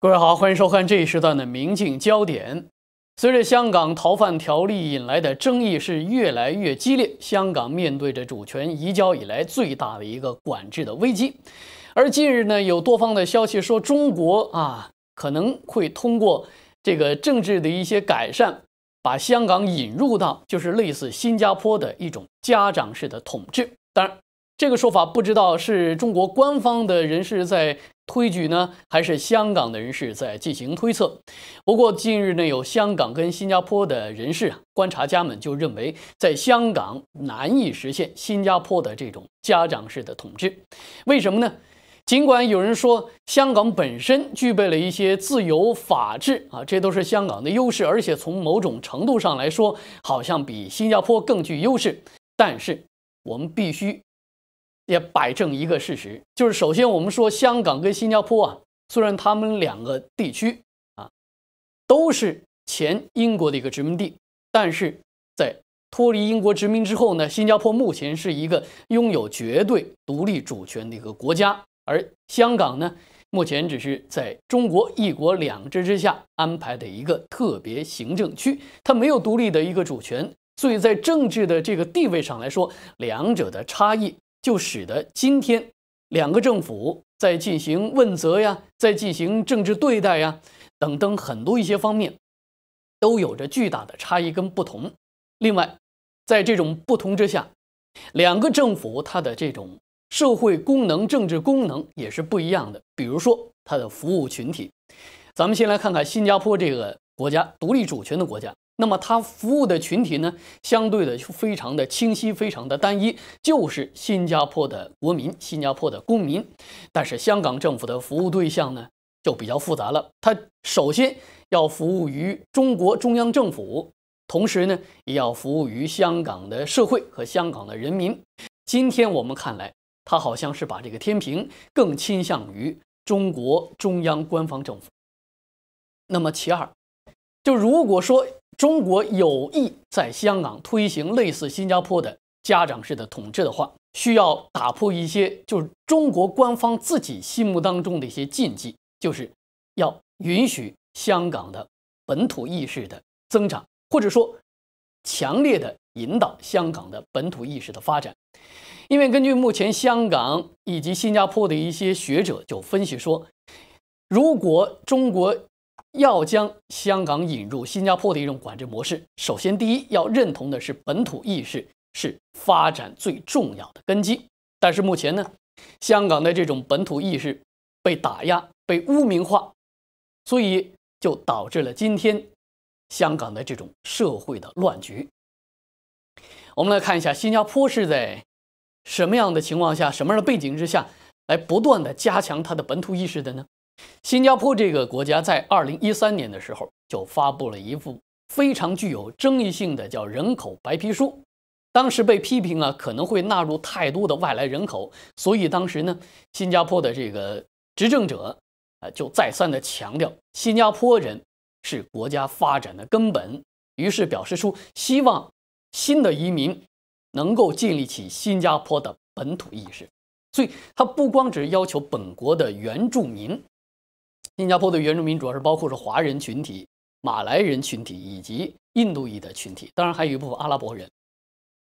各位好，欢迎收看这一时段的《明镜焦点》。随着香港逃犯条例引来的争议是越来越激烈，香港面对着主权移交以来最大的一个管制的危机。而近日呢，有多方的消息说，中国啊可能会通过这个政治的一些改善，把香港引入到就是类似新加坡的一种家长式的统治。当然，这个说法不知道是中国官方的人士在。推举呢，还是香港的人士在进行推测？不过近日呢，有香港跟新加坡的人士、观察家们就认为，在香港难以实现新加坡的这种家长式的统治。为什么呢？尽管有人说香港本身具备了一些自由、法治啊，这都是香港的优势，而且从某种程度上来说，好像比新加坡更具优势。但是我们必须。也摆正一个事实，就是首先我们说香港跟新加坡啊，虽然他们两个地区啊都是前英国的一个殖民地，但是在脱离英国殖民之后呢，新加坡目前是一个拥有绝对独立主权的一个国家，而香港呢目前只是在中国一国两制之下安排的一个特别行政区，它没有独立的一个主权，所以在政治的这个地位上来说，两者的差异。就使得今天两个政府在进行问责呀，在进行政治对待呀，等等很多一些方面，都有着巨大的差异跟不同。另外，在这种不同之下，两个政府它的这种社会功能、政治功能也是不一样的。比如说，它的服务群体。咱们先来看看新加坡这个国家，独立主权的国家。那么它服务的群体呢，相对的非常的清晰，非常的单一，就是新加坡的国民、新加坡的公民。但是香港政府的服务对象呢，就比较复杂了。它首先要服务于中国中央政府，同时呢，也要服务于香港的社会和香港的人民。今天我们看来，它好像是把这个天平更倾向于中国中央官方政府。那么其二，就如果说。中国有意在香港推行类似新加坡的家长式的统治的话，需要打破一些就是中国官方自己心目当中的一些禁忌，就是要允许香港的本土意识的增长，或者说强烈的引导香港的本土意识的发展。因为根据目前香港以及新加坡的一些学者就分析说，如果中国。要将香港引入新加坡的一种管制模式，首先第一要认同的是本土意识是发展最重要的根基。但是目前呢，香港的这种本土意识被打压、被污名化，所以就导致了今天香港的这种社会的乱局。我们来看一下新加坡是在什么样的情况下、什么样的背景之下来不断的加强它的本土意识的呢？新加坡这个国家在二零一三年的时候就发布了一副非常具有争议性的叫人口白皮书，当时被批评啊可能会纳入太多的外来人口，所以当时呢新加坡的这个执政者，啊就再三的强调新加坡人是国家发展的根本，于是表示出希望新的移民能够建立起新加坡的本土意识，所以他不光只要求本国的原住民。新加坡的原住民主要是包括是华人群体、马来人群体以及印度裔的群体，当然还有一部分阿拉伯人。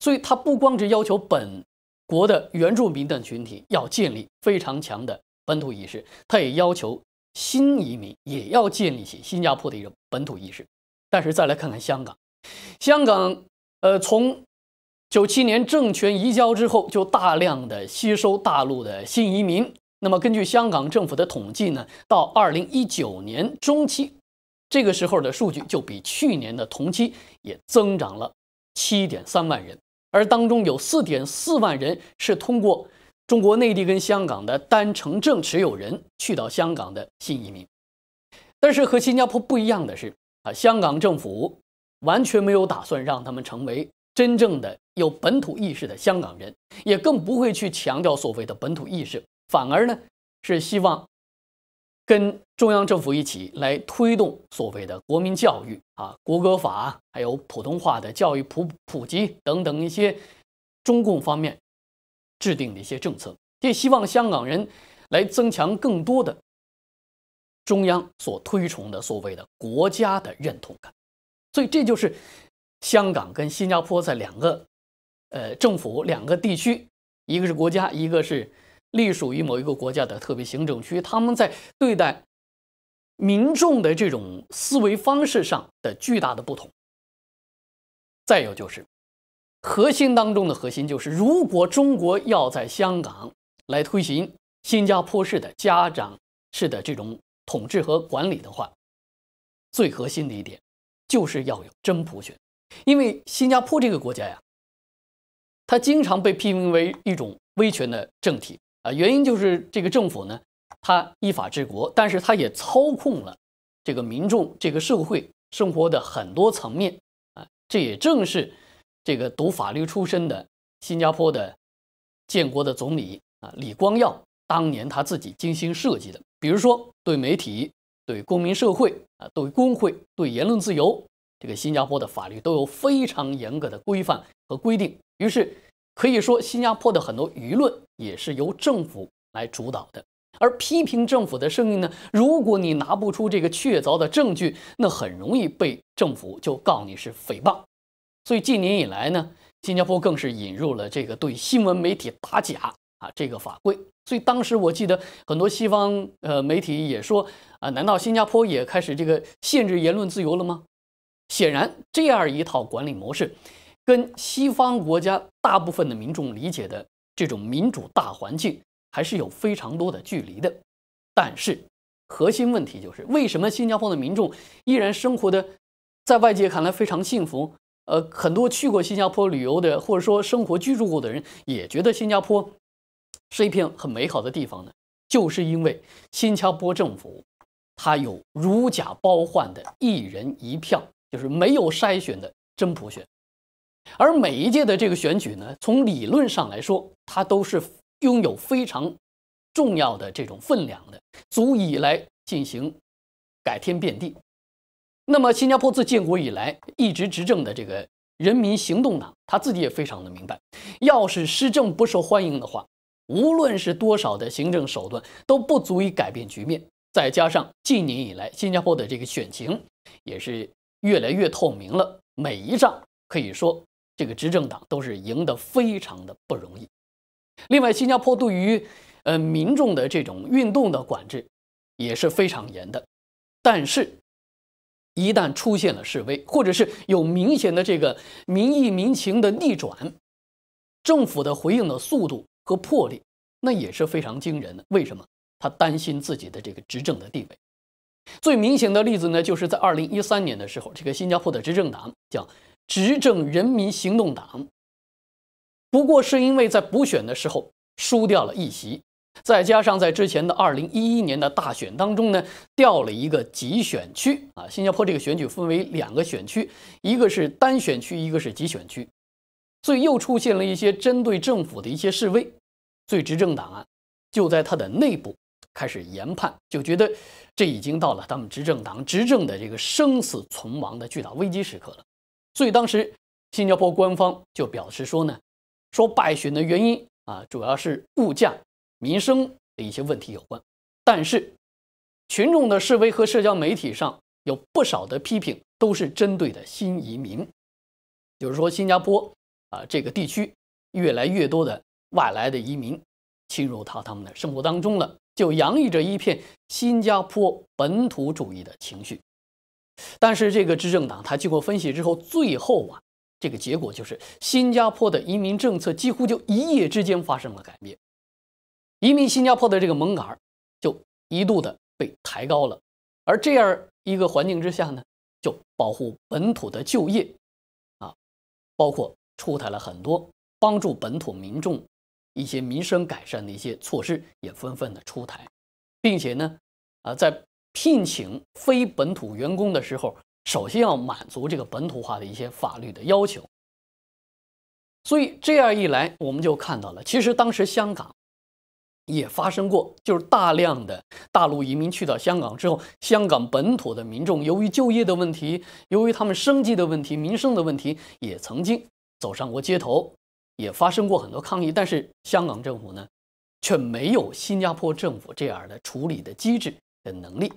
所以，他不光是要求本国的原住民等群体要建立非常强的本土意识，他也要求新移民也要建立起新加坡的一个本土意识。但是，再来看看香港，香港呃，从九七年政权移交之后，就大量的吸收大陆的新移民。那么，根据香港政府的统计呢，到二零一九年中期，这个时候的数据就比去年的同期也增长了七点三万人，而当中有四点四万人是通过中国内地跟香港的单程证持有人去到香港的新移民。但是和新加坡不一样的是啊，香港政府完全没有打算让他们成为真正的有本土意识的香港人，也更不会去强调所谓的本土意识。反而呢，是希望跟中央政府一起来推动所谓的国民教育啊、国歌法，还有普通话的教育普普及等等一些中共方面制定的一些政策，也希望香港人来增强更多的中央所推崇的所谓的国家的认同感。所以这就是香港跟新加坡在两个呃政府两个地区，一个是国家，一个是。隶属于某一个国家的特别行政区，他们在对待民众的这种思维方式上的巨大的不同。再有就是，核心当中的核心就是，如果中国要在香港来推行新加坡式的家长式的这种统治和管理的话，最核心的一点就是要有真普选，因为新加坡这个国家呀，它经常被批评为一种威权的政体。啊，原因就是这个政府呢，它依法治国，但是它也操控了这个民众、这个社会生活的很多层面啊。这也正是这个读法律出身的新加坡的建国的总理啊李光耀当年他自己精心设计的。比如说，对媒体、对公民社会啊、对工会、对言论自由，这个新加坡的法律都有非常严格的规范和规定。于是。可以说，新加坡的很多舆论也是由政府来主导的。而批评政府的声音呢，如果你拿不出这个确凿的证据，那很容易被政府就告你是诽谤。所以近年以来呢，新加坡更是引入了这个对新闻媒体打假啊这个法规。所以当时我记得很多西方呃媒体也说啊，难道新加坡也开始这个限制言论自由了吗？显然，这样一套管理模式。跟西方国家大部分的民众理解的这种民主大环境还是有非常多的距离的，但是核心问题就是为什么新加坡的民众依然生活的在外界看来非常幸福？呃，很多去过新加坡旅游的或者说生活居住过的人也觉得新加坡是一片很美好的地方呢？就是因为新加坡政府它有如假包换的一人一票，就是没有筛选的真普选。而每一届的这个选举呢，从理论上来说，它都是拥有非常重要的这种分量的，足以来进行改天变地。那么，新加坡自建国以来一直执政的这个人民行动党，他自己也非常的明白，要是施政不受欢迎的话，无论是多少的行政手段都不足以改变局面。再加上近年以来新加坡的这个选情也是越来越透明了，每一仗可以说。这个执政党都是赢得非常的不容易。另外，新加坡对于呃民众的这种运动的管制也是非常严的。但是，一旦出现了示威，或者是有明显的这个民意民情的逆转，政府的回应的速度和魄力那也是非常惊人的。为什么？他担心自己的这个执政的地位。最明显的例子呢，就是在二零一三年的时候，这个新加坡的执政党叫执政人民行动党，不过是因为在补选的时候输掉了一席，再加上在之前的二零一一年的大选当中呢，掉了一个集选区啊。新加坡这个选举分为两个选区，一个是单选区，一个是集选区，所以又出现了一些针对政府的一些示威。所以执政党啊就在他的内部开始研判，就觉得这已经到了他们执政党执政的这个生死存亡的巨大危机时刻了。所以当时，新加坡官方就表示说呢，说败选的原因啊，主要是物价、民生的一些问题有关。但是，群众的示威和社交媒体上有不少的批评，都是针对的新移民，就是说新加坡啊这个地区越来越多的外来的移民侵入到他们的生活当中了，就洋溢着一片新加坡本土主义的情绪。但是这个执政党，他经过分析之后，最后啊，这个结果就是，新加坡的移民政策几乎就一夜之间发生了改变，移民新加坡的这个门槛儿就一度的被抬高了。而这样一个环境之下呢，就保护本土的就业，啊，包括出台了很多帮助本土民众一些民生改善的一些措施，也纷纷的出台，并且呢，啊，在聘请非本土员工的时候，首先要满足这个本土化的一些法律的要求。所以这样一来，我们就看到了，其实当时香港也发生过，就是大量的大陆移民去到香港之后，香港本土的民众由于就业的问题，由于他们生计的问题、民生的问题，也曾经走上过街头，也发生过很多抗议。但是香港政府呢，却没有新加坡政府这样的处理的机制的能力。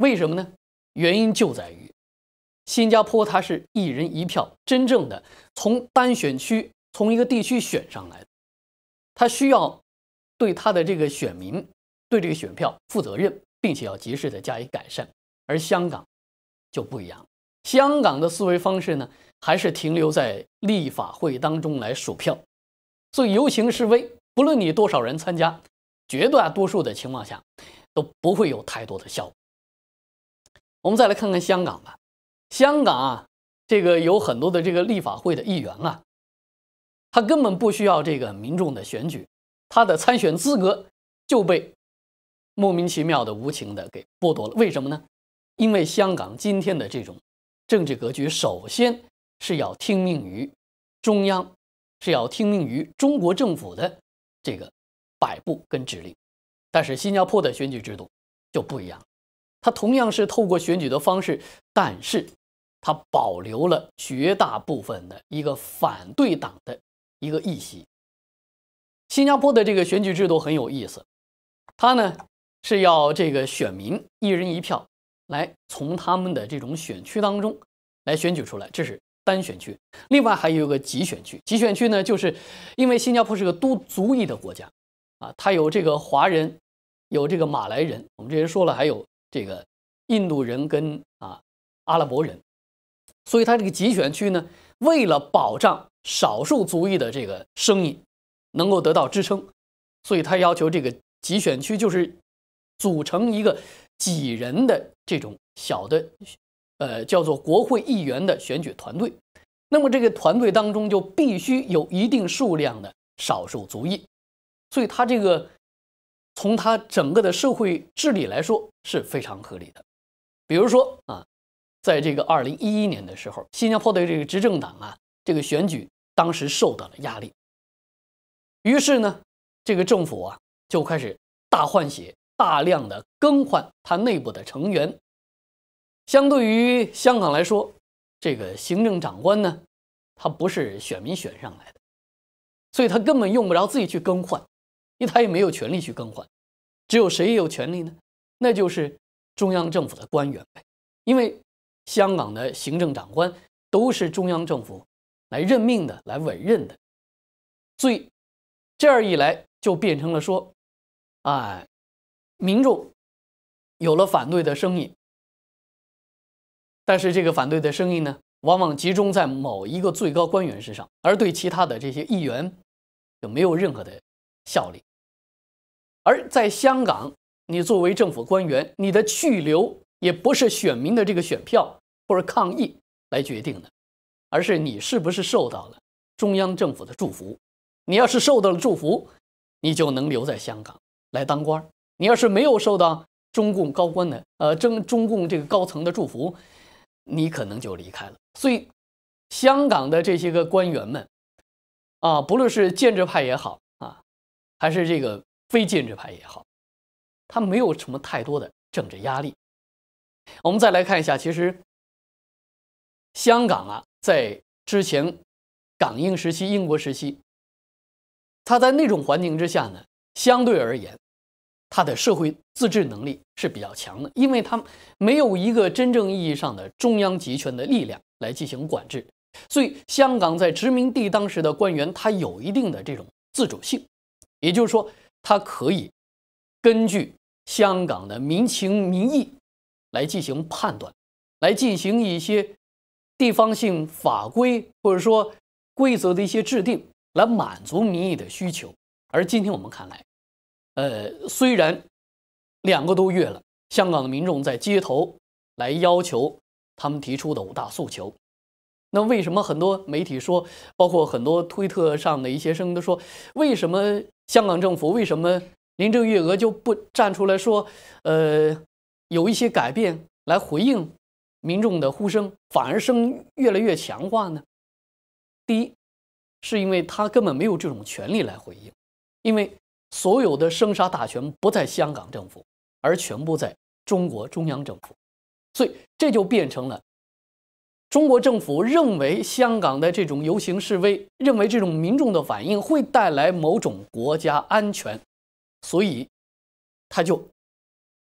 为什么呢？原因就在于，新加坡它是一人一票，真正的从单选区从一个地区选上来，他需要对他的这个选民对这个选票负责任，并且要及时的加以改善。而香港就不一样，香港的思维方式呢，还是停留在立法会当中来数票，所以游行示威，不论你多少人参加，绝大多数的情况下都不会有太多的效果。我们再来看看香港吧，香港啊，这个有很多的这个立法会的议员啊，他根本不需要这个民众的选举，他的参选资格就被莫名其妙的、无情的给剥夺了。为什么呢？因为香港今天的这种政治格局，首先是要听命于中央，是要听命于中国政府的这个摆布跟指令。但是新加坡的选举制度就不一样。它同样是透过选举的方式，但是它保留了绝大部分的一个反对党的一个议席。新加坡的这个选举制度很有意思，它呢是要这个选民一人一票来从他们的这种选区当中来选举出来，这是单选区。另外还有个集选区，集选区呢，就是因为新加坡是个多族裔的国家啊，它有这个华人，有这个马来人，我们之前说了还有。这个印度人跟啊阿拉伯人，所以他这个集选区呢，为了保障少数族裔的这个生意能够得到支撑，所以他要求这个集选区就是组成一个几人的这种小的，呃，叫做国会议员的选举团队。那么这个团队当中就必须有一定数量的少数族裔，所以他这个。从它整个的社会治理来说是非常合理的，比如说啊，在这个2011年的时候，新加坡的这个执政党啊，这个选举当时受到了压力，于是呢，这个政府啊就开始大换血，大量的更换它内部的成员。相对于香港来说，这个行政长官呢，他不是选民选上来的，所以他根本用不着自己去更换。为他也没有权利去更换，只有谁有权利呢？那就是中央政府的官员呗。因为香港的行政长官都是中央政府来任命的、来委任的，所以这样一来就变成了说，哎，民众有了反对的声音，但是这个反对的声音呢，往往集中在某一个最高官员身上，而对其他的这些议员就没有任何的效力。而在香港，你作为政府官员，你的去留也不是选民的这个选票或者抗议来决定的，而是你是不是受到了中央政府的祝福。你要是受到了祝福，你就能留在香港来当官；你要是没有受到中共高官的呃中中共这个高层的祝福，你可能就离开了。所以，香港的这些个官员们，啊，不论是建制派也好啊，还是这个。非建制派也好，他没有什么太多的政治压力。我们再来看一下，其实香港啊，在之前港英时期、英国时期，他在那种环境之下呢，相对而言，他的社会自治能力是比较强的，因为他没有一个真正意义上的中央集权的力量来进行管制，所以香港在殖民地当时的官员，他有一定的这种自主性，也就是说。它可以根据香港的民情民意来进行判断，来进行一些地方性法规或者说规则的一些制定，来满足民意的需求。而今天我们看来，呃，虽然两个多月了，香港的民众在街头来要求他们提出的五大诉求，那为什么很多媒体说，包括很多推特上的一些声音都说，为什么？香港政府为什么林郑月娥就不站出来说，呃，有一些改变来回应民众的呼声，反而声越来越强化呢？第一，是因为他根本没有这种权利来回应，因为所有的生杀大权不在香港政府，而全部在中国中央政府，所以这就变成了。中国政府认为香港的这种游行示威，认为这种民众的反应会带来某种国家安全，所以，他就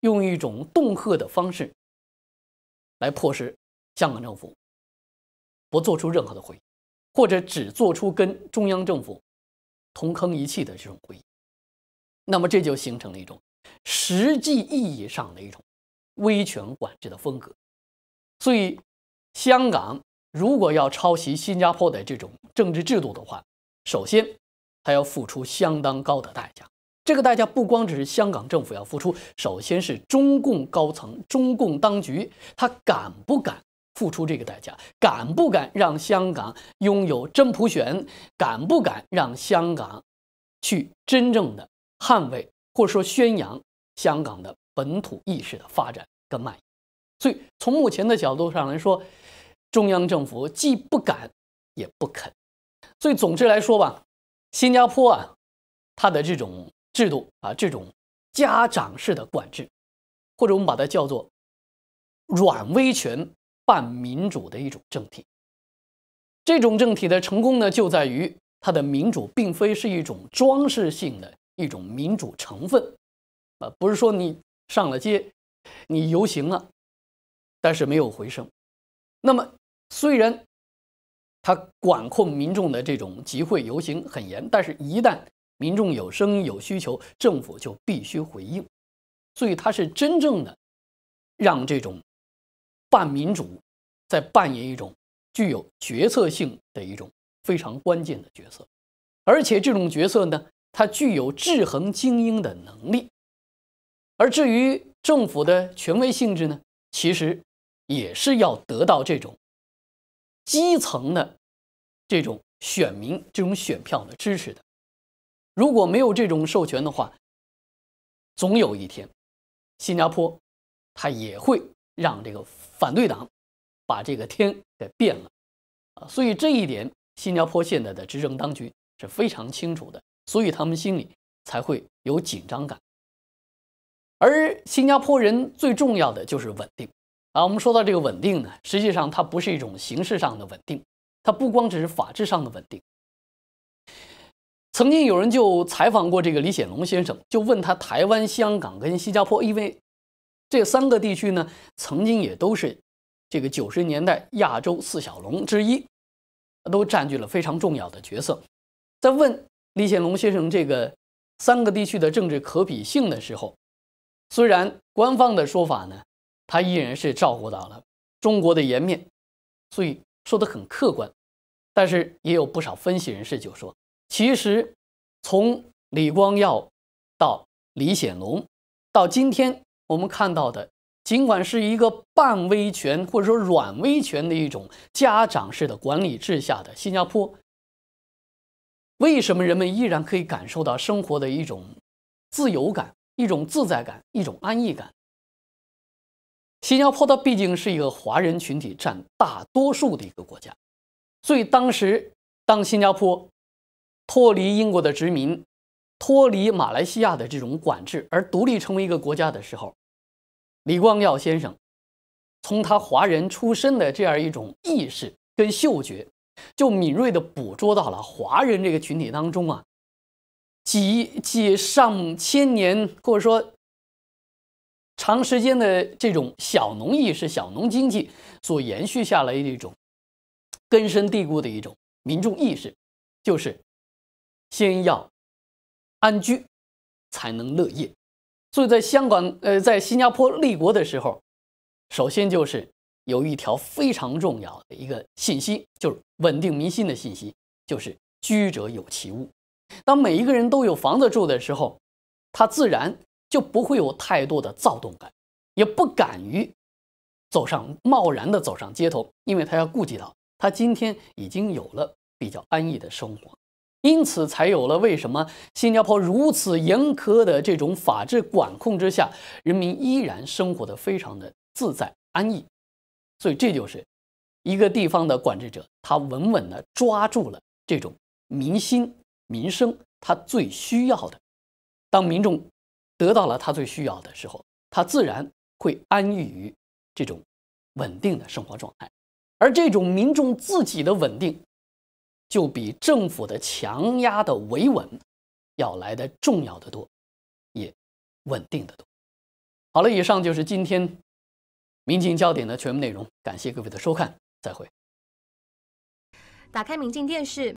用一种恫吓的方式来迫使香港政府不做出任何的回应，或者只做出跟中央政府同坑一气的这种回应。那么，这就形成了一种实际意义上的一种威权管制的风格，所以。香港如果要抄袭新加坡的这种政治制度的话，首先他要付出相当高的代价。这个代价不光只是香港政府要付出，首先是中共高层、中共当局，他敢不敢付出这个代价？敢不敢让香港拥有真普选？敢不敢让香港去真正的捍卫或者说宣扬香港的本土意识的发展跟蔓延？所以从目前的角度上来说，中央政府既不敢，也不肯，所以总之来说吧，新加坡啊，它的这种制度啊，这种家长式的管制，或者我们把它叫做软威权办民主的一种政体。这种政体的成功呢，就在于它的民主并非是一种装饰性的一种民主成分，呃，不是说你上了街，你游行了，但是没有回声，那么。虽然他管控民众的这种集会游行很严，但是，一旦民众有声音、有需求，政府就必须回应。所以，他是真正的让这种半民主在扮演一种具有决策性的一种非常关键的角色。而且，这种角色呢，它具有制衡精英的能力。而至于政府的权威性质呢，其实也是要得到这种。基层的这种选民、这种选票的支持的，如果没有这种授权的话，总有一天，新加坡他也会让这个反对党把这个天给变了啊！所以这一点，新加坡现在的执政当局是非常清楚的，所以他们心里才会有紧张感。而新加坡人最重要的就是稳定。啊，我们说到这个稳定呢，实际上它不是一种形式上的稳定，它不光只是法治上的稳定。曾经有人就采访过这个李显龙先生，就问他台湾、香港跟新加坡，因为这三个地区呢，曾经也都是这个九十年代亚洲四小龙之一，都占据了非常重要的角色。在问李显龙先生这个三个地区的政治可比性的时候，虽然官方的说法呢。他依然是照顾到了中国的颜面，所以说的很客观。但是也有不少分析人士就说，其实从李光耀到李显龙到今天，我们看到的尽管是一个半威权或者说软威权的一种家长式的管理制下的新加坡，为什么人们依然可以感受到生活的一种自由感、一种自在感、一种安逸感？新加坡它毕竟是一个华人群体占大多数的一个国家，所以当时当新加坡脱离英国的殖民、脱离马来西亚的这种管制而独立成为一个国家的时候，李光耀先生从他华人出身的这样一种意识跟嗅觉，就敏锐地捕捉到了华人这个群体当中啊，几几上千年或者说。长时间的这种小农意识、小农经济所延续下来的一种根深蒂固的一种民众意识，就是先要安居才能乐业。所以在香港、呃，在新加坡立国的时候，首先就是有一条非常重要的一个信息，就是稳定民心的信息，就是居者有其屋。当每一个人都有房子住的时候，他自然。就不会有太多的躁动感，也不敢于走上贸然的走上街头，因为他要顾及到他今天已经有了比较安逸的生活，因此才有了为什么新加坡如此严苛的这种法制管控之下，人民依然生活的非常的自在安逸。所以这就是一个地方的管制者，他稳稳的抓住了这种民心民生，他最需要的，当民众。得到了他最需要的时候，他自然会安逸于这种稳定的生活状态，而这种民众自己的稳定，就比政府的强压的维稳要来的重要的多，也稳定的多。好了，以上就是今天《民进焦点》的全部内容，感谢各位的收看，再会。打开民进电视。